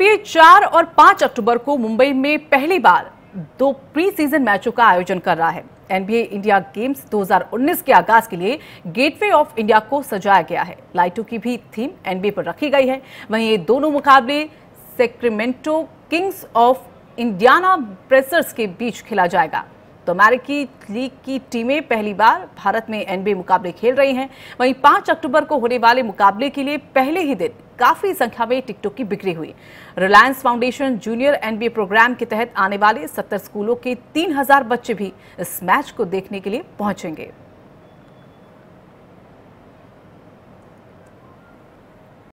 P चार और पांच अक्टूबर को मुंबई में पहली बार दो प्री सीजन मैचों का आयोजन कर रहा है एनबीए इंडिया गेम्स 2019 के आगाज के लिए गेटवे ऑफ इंडिया को सजाया गया है लाइटों की भी थीम एनबीए पर रखी गई है वहीं ये दोनों मुकाबले Sacramento Kings of Indiana Pacers के बीच खेला जाएगा तो अमेरिकी लीग की टीमें पहली बार भारत में एनबीए मुकाबले खेल रही हैं वहीं पांच अक्टूबर को होने वाले मुकाबले के लिए पहले ही दिन काफी संख्या में टिकटों की बिक्री हुई Reliance Foundation junior NBA programme के तहत आने वाले सत्तर स्कूलों के तीन बच्चे भी इस मैच को देखने के लिए पहुंचेंगे